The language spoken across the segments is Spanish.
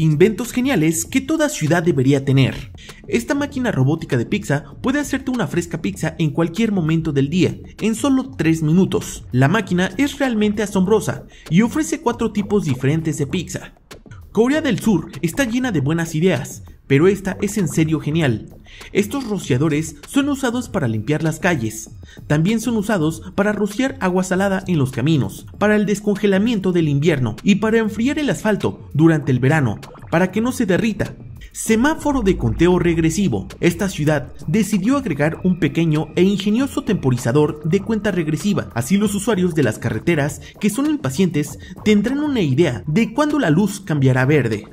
Inventos geniales que toda ciudad debería tener. Esta máquina robótica de pizza puede hacerte una fresca pizza en cualquier momento del día, en solo 3 minutos. La máquina es realmente asombrosa y ofrece cuatro tipos diferentes de pizza. Corea del Sur está llena de buenas ideas, pero esta es en serio genial. Estos rociadores son usados para limpiar las calles, también son usados para rociar agua salada en los caminos, para el descongelamiento del invierno y para enfriar el asfalto durante el verano, para que no se derrita. Semáforo de conteo regresivo. Esta ciudad decidió agregar un pequeño e ingenioso temporizador de cuenta regresiva. Así los usuarios de las carreteras que son impacientes tendrán una idea de cuándo la luz cambiará verde.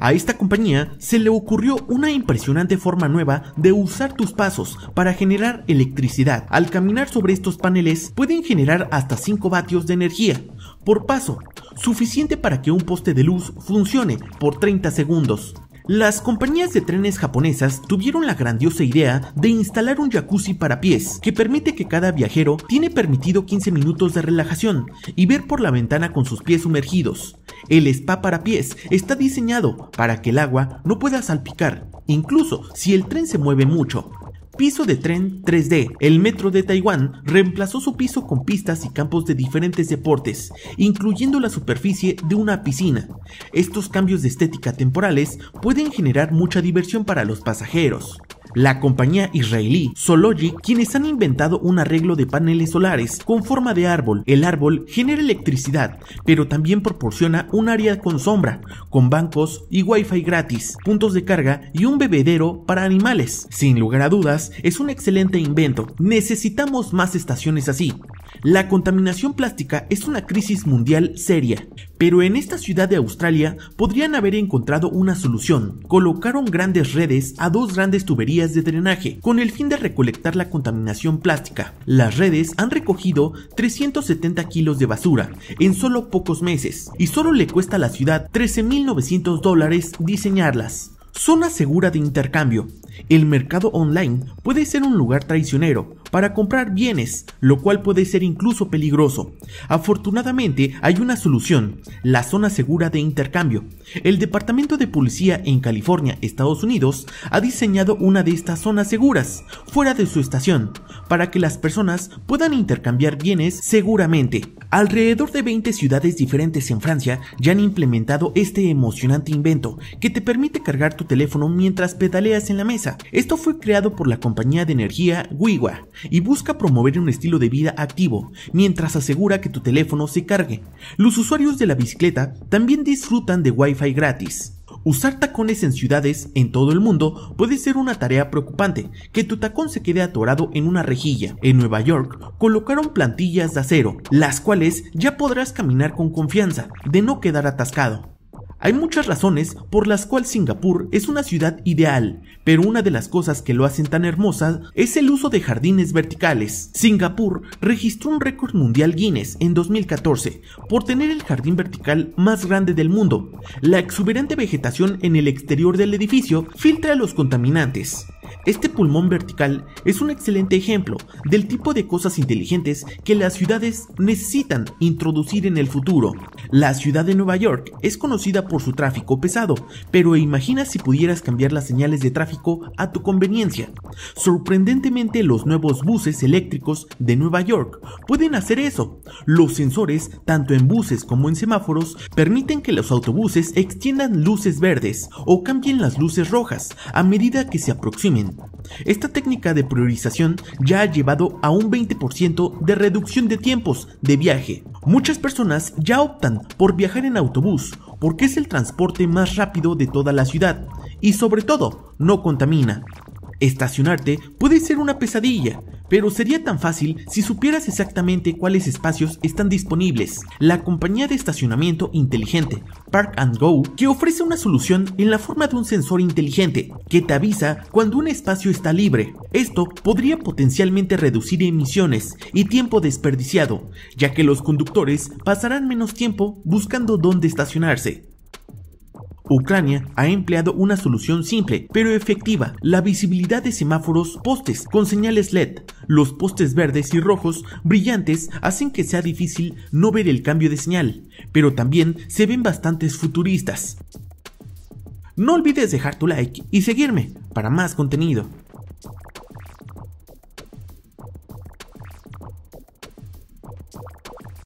A esta compañía se le ocurrió una impresionante forma nueva de usar tus pasos para generar electricidad. Al caminar sobre estos paneles pueden generar hasta 5 vatios de energía por paso, suficiente para que un poste de luz funcione por 30 segundos. Las compañías de trenes japonesas tuvieron la grandiosa idea de instalar un jacuzzi para pies, que permite que cada viajero tiene permitido 15 minutos de relajación y ver por la ventana con sus pies sumergidos. El spa para pies está diseñado para que el agua no pueda salpicar, incluso si el tren se mueve mucho, Piso de tren 3D. El metro de Taiwán reemplazó su piso con pistas y campos de diferentes deportes, incluyendo la superficie de una piscina. Estos cambios de estética temporales pueden generar mucha diversión para los pasajeros la compañía israelí Sology, quienes han inventado un arreglo de paneles solares con forma de árbol. El árbol genera electricidad, pero también proporciona un área con sombra, con bancos y wifi gratis, puntos de carga y un bebedero para animales. Sin lugar a dudas, es un excelente invento. Necesitamos más estaciones así. La contaminación plástica es una crisis mundial seria, pero en esta ciudad de Australia podrían haber encontrado una solución. Colocaron grandes redes a dos grandes tuberías de drenaje con el fin de recolectar la contaminación plástica. Las redes han recogido 370 kilos de basura en solo pocos meses y solo le cuesta a la ciudad 13.900 dólares diseñarlas. Zona segura de intercambio. El mercado online puede ser un lugar traicionero para comprar bienes, lo cual puede ser incluso peligroso. Afortunadamente hay una solución, la zona segura de intercambio. El Departamento de Policía en California, Estados Unidos, ha diseñado una de estas zonas seguras, fuera de su estación, para que las personas puedan intercambiar bienes seguramente. Alrededor de 20 ciudades diferentes en Francia ya han implementado este emocionante invento que te permite cargar tu teléfono mientras pedaleas en la mesa. Esto fue creado por la compañía de energía Wiwa y busca promover un estilo de vida activo mientras asegura que tu teléfono se cargue. Los usuarios de la bicicleta también disfrutan de Wi-Fi gratis. Usar tacones en ciudades en todo el mundo puede ser una tarea preocupante, que tu tacón se quede atorado en una rejilla. En Nueva York colocaron plantillas de acero, las cuales ya podrás caminar con confianza, de no quedar atascado. Hay muchas razones por las cuales Singapur es una ciudad ideal, pero una de las cosas que lo hacen tan hermosa es el uso de jardines verticales. Singapur registró un récord mundial Guinness en 2014 por tener el jardín vertical más grande del mundo. La exuberante vegetación en el exterior del edificio filtra los contaminantes, este pulmón vertical es un excelente ejemplo del tipo de cosas inteligentes que las ciudades necesitan introducir en el futuro. La ciudad de Nueva York es conocida por su tráfico pesado, pero imagina si pudieras cambiar las señales de tráfico a tu conveniencia. Sorprendentemente los nuevos buses eléctricos de Nueva York pueden hacer eso. Los sensores, tanto en buses como en semáforos, permiten que los autobuses extiendan luces verdes o cambien las luces rojas a medida que se aproximen esta técnica de priorización ya ha llevado a un 20% de reducción de tiempos de viaje. Muchas personas ya optan por viajar en autobús porque es el transporte más rápido de toda la ciudad y sobre todo no contamina. Estacionarte puede ser una pesadilla, pero sería tan fácil si supieras exactamente cuáles espacios están disponibles. La compañía de estacionamiento inteligente Park and Go, que ofrece una solución en la forma de un sensor inteligente que te avisa cuando un espacio está libre. Esto podría potencialmente reducir emisiones y tiempo desperdiciado, ya que los conductores pasarán menos tiempo buscando dónde estacionarse. Ucrania ha empleado una solución simple pero efectiva, la visibilidad de semáforos postes con señales LED. Los postes verdes y rojos brillantes hacen que sea difícil no ver el cambio de señal, pero también se ven bastantes futuristas. No olvides dejar tu like y seguirme para más contenido.